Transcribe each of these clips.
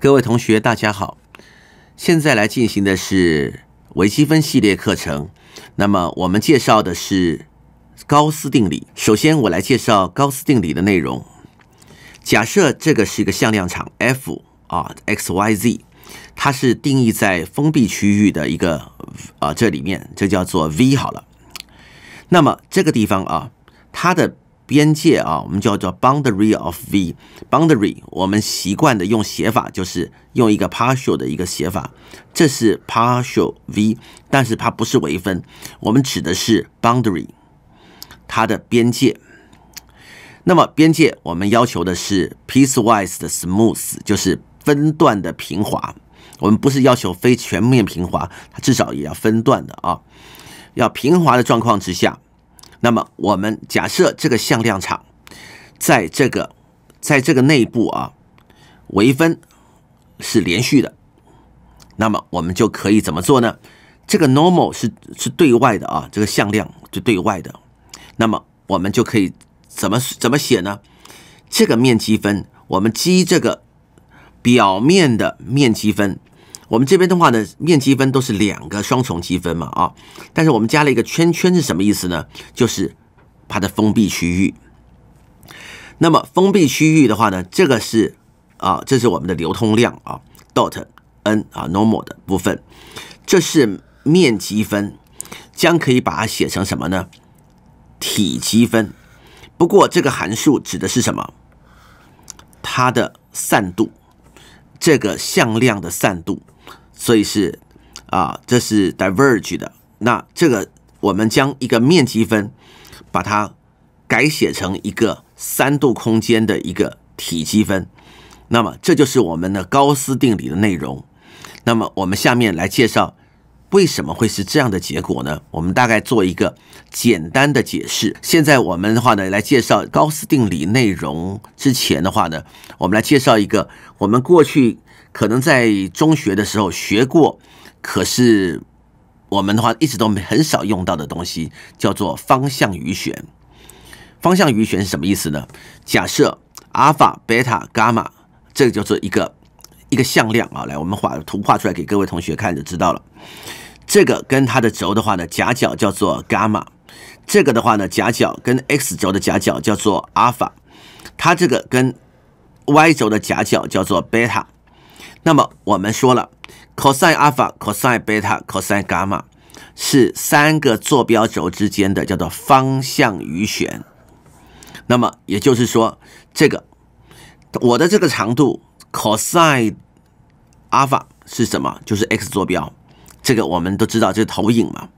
各位同学，大家好！现在来进行的是微积分系列课程。那么，我们介绍的是高斯定理。首先，我来介绍高斯定理的内容。假设这个是一个向量场 F 啊，x, y, z，它是定义在封闭区域的一个啊，这里面这叫做 V 好了。那么这个地方啊，它的。边界啊，我们叫做 boundary of v。boundary 我们习惯的用写法就是用一个 partial 的一个写法，这是 partial v，但是它不是微分，我们指的是 boundary 它的边界。那么边界我们要求的是 piecewise 的 smooth，就是分段的平滑。我们不是要求非全面平滑，它至少也要分段的啊。要平滑的状况之下。那么我们假设这个向量场，在这个，在这个内部啊，微分是连续的，那么我们就可以怎么做呢？这个 normal 是是对外的啊，这个向量是对外的，那么我们就可以怎么怎么写呢？这个面积分，我们积这个表面的面积分。我们这边的话呢，面积分都是两个双重积分嘛，啊，但是我们加了一个圈圈是什么意思呢？就是它的封闭区域。那么封闭区域的话呢，这个是啊，这是我们的流通量啊，dot n 啊，normal 的部分，这是面积分，将可以把它写成什么呢？体积分。不过这个函数指的是什么？它的散度，这个向量的散度。所以是，啊，这是 diverge 的。那这个我们将一个面积分，把它改写成一个三度空间的一个体积分。那么这就是我们的高斯定理的内容。那么我们下面来介绍为什么会是这样的结果呢？我们大概做一个简单的解释。现在我们的话呢，来介绍高斯定理内容之前的话呢，我们来介绍一个我们过去。可能在中学的时候学过，可是我们的话一直都没很少用到的东西，叫做方向余弦。方向余弦是什么意思呢？假设阿尔法、贝塔、伽马，这个叫做一个一个向量啊。来，我们画图画出来给各位同学看就知道了。这个跟它的轴的话呢，夹角叫做伽马。这个的话呢，夹角跟 x 轴的夹角叫做阿尔法。它这个跟 y 轴的夹角叫做贝塔。那么我们说了，cosine c o s i n e c o s i n e 是三个坐标轴之间的叫做方向余弦。那么也就是说，这个我的这个长度 cosine 是什么？就是 x 坐标。这个我们都知道，这是投影嘛？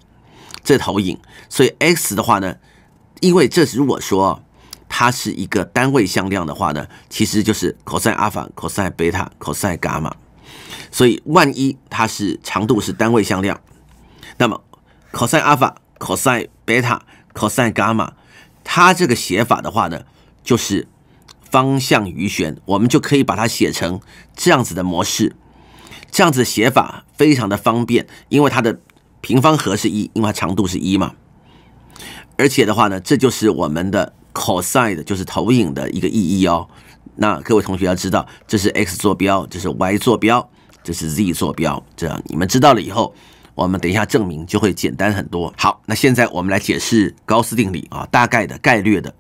这是投影。所以 x 的话呢，因为这如果说。它是一个单位向量的话呢，其实就是 cosine c o s i n e c o s i n e 所以，万一它是长度是单位向量，那么 cosine c o s i n e c o s i n e 它这个写法的话呢，就是方向余弦，我们就可以把它写成这样子的模式。这样子的写法非常的方便，因为它的平方和是一，因为它长度是一嘛。而且的话呢，这就是我们的 cosine，就是投影的一个意义哦。那各位同学要知道，这是 x 坐标，这是 y 坐标，这是 z 坐标。这样你们知道了以后，我们等一下证明就会简单很多。好，那现在我们来解释高斯定理啊，大概的概略的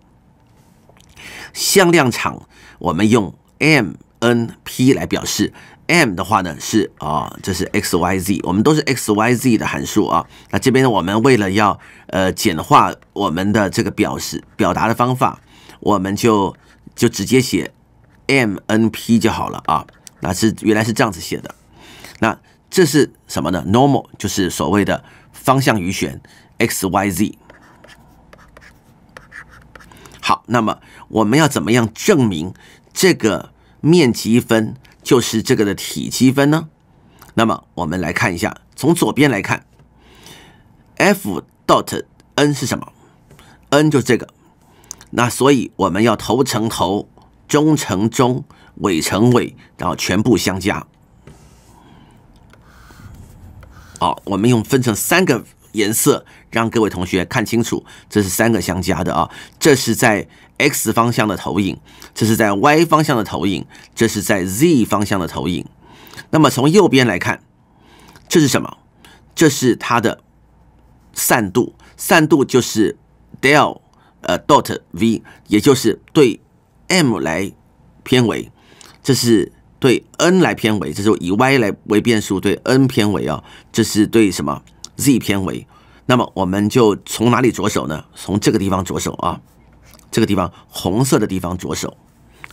向量场，我们用 m。N P 来表示，M 的话呢是啊，这是 X Y Z，我们都是 X Y Z 的函数啊。那这边呢，我们为了要呃简化我们的这个表示表达的方法，我们就就直接写 M N P 就好了啊。那是原来是这样子写的。那这是什么呢？Normal 就是所谓的方向余弦 X Y Z。好，那么我们要怎么样证明这个？面积分就是这个的体积分呢。那么我们来看一下，从左边来看，f dot n 是什么？n 就是这个。那所以我们要头乘头，中乘中，尾乘尾，然后全部相加。好，我们用分成三个。颜色让各位同学看清楚，这是三个相加的啊。这是在 x 方向的投影，这是在 y 方向的投影，这是在 z 方向的投影。那么从右边来看，这是什么？这是它的散度，散度就是 del 呃 dot v，也就是对 m 来偏为，这是对 n 来偏为，这是以 y 来为变数对 n 偏为啊，这是对什么？Z 偏尾。那么我们就从哪里着手呢？从这个地方着手啊，这个地方红色的地方着手，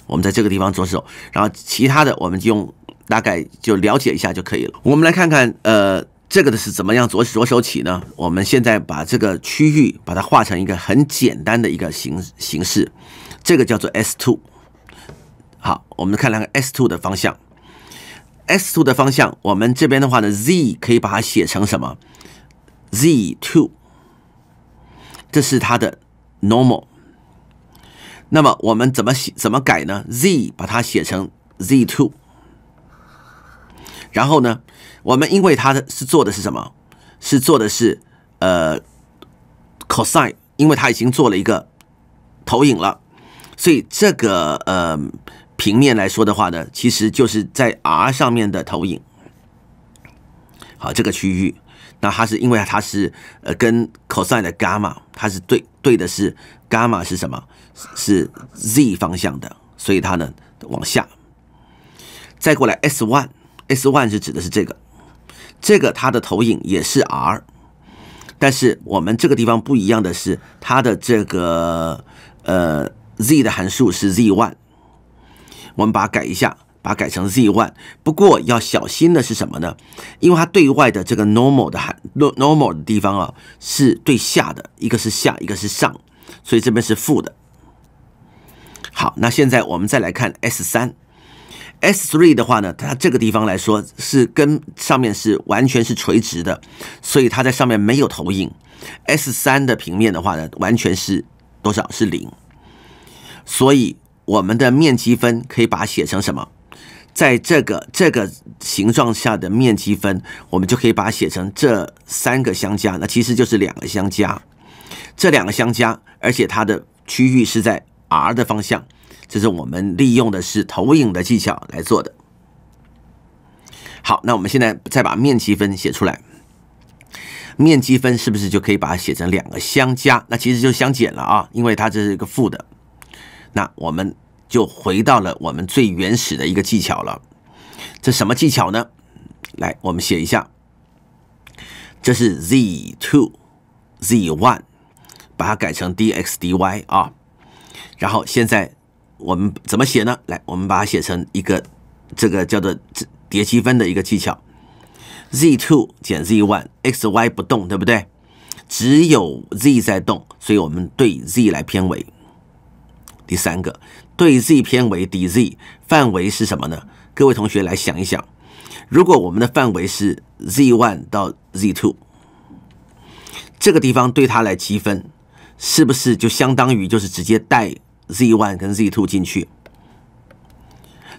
我们在这个地方着手，然后其他的我们就用大概就了解一下就可以了。我们来看看，呃，这个的是怎么样着着手起呢？我们现在把这个区域把它画成一个很简单的一个形形式，这个叫做 S two。好，我们看两个 S two 的方向，S two 的方向，我们这边的话呢，Z 可以把它写成什么？z two，这是它的 normal。那么我们怎么写？怎么改呢？z 把它写成 z two。然后呢，我们因为它的是做的是什么？是做的是呃 cosine，因为它已经做了一个投影了，所以这个呃平面来说的话呢，其实就是在 r 上面的投影。好，这个区域。那它是因为它是呃跟 cosine 的 gamma，它是对对的是 gamma 是什么？是 z 方向的，所以它呢往下。再过来 s one，s one 是指的是这个，这个它的投影也是 r，但是我们这个地方不一样的是它的这个呃 z 的函数是 z one，我们把它改一下。把它改成 z one，不过要小心的是什么呢？因为它对外的这个 normal 的喊 normal 的地方啊，是对下的，一个是下，一个是上，所以这边是负的。好，那现在我们再来看 s 三，s three 的话呢，它这个地方来说是跟上面是完全是垂直的，所以它在上面没有投影。s 三的平面的话呢，完全是多少是零，所以我们的面积分可以把它写成什么？在这个这个形状下的面积分，我们就可以把它写成这三个相加，那其实就是两个相加，这两个相加，而且它的区域是在 r 的方向，这是我们利用的是投影的技巧来做的。好，那我们现在再把面积分写出来，面积分是不是就可以把它写成两个相加？那其实就相减了啊，因为它这是一个负的。那我们。就回到了我们最原始的一个技巧了。这什么技巧呢？来，我们写一下。这是 z two z one，把它改成 dx dy 啊。然后现在我们怎么写呢？来，我们把它写成一个这个叫做叠积分的一个技巧。z two 减 z one x y 不动，对不对？只有 z 在动，所以我们对 z 来偏尾。第三个。对 z 偏为 dz 范围是什么呢？各位同学来想一想，如果我们的范围是 z one 到 z two，这个地方对它来积分，是不是就相当于就是直接带 z one 跟 z two 进去？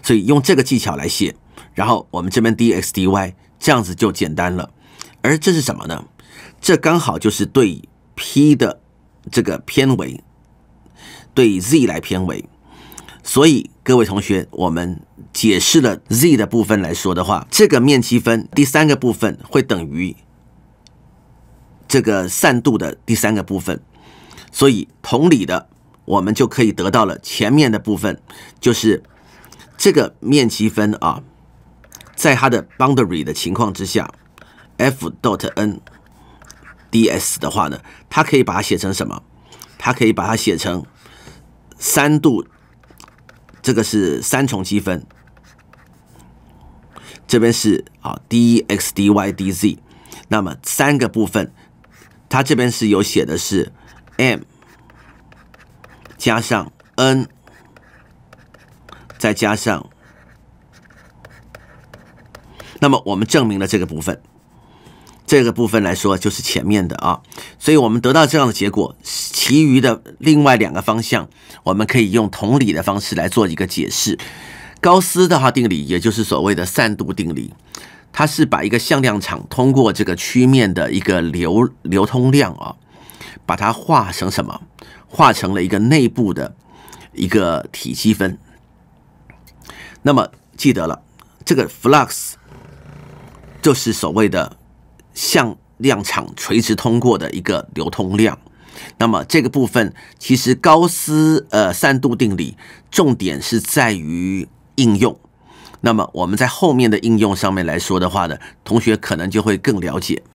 所以用这个技巧来写，然后我们这边 dx dy 这样子就简单了。而这是什么呢？这刚好就是对 p 的这个偏围对 z 来偏围。所以各位同学，我们解释了 z 的部分来说的话，这个面积分第三个部分会等于这个散度的第三个部分。所以同理的，我们就可以得到了前面的部分，就是这个面积分啊，在它的 boundary 的情况之下，f dot n ds 的话呢，它可以把它写成什么？它可以把它写成三度。这个是三重积分，这边是啊 dxdydz，那么三个部分，它这边是有写的是 m 加上 n 再加上，那么我们证明了这个部分。这个部分来说就是前面的啊，所以我们得到这样的结果。其余的另外两个方向，我们可以用同理的方式来做一个解释。高斯的话定理，也就是所谓的散度定理，它是把一个向量场通过这个曲面的一个流流通量啊，把它化成什么？化成了一个内部的一个体积分。那么记得了，这个 flux 就是所谓的。向量场垂直通过的一个流通量，那么这个部分其实高斯呃三度定理重点是在于应用，那么我们在后面的应用上面来说的话呢，同学可能就会更了解。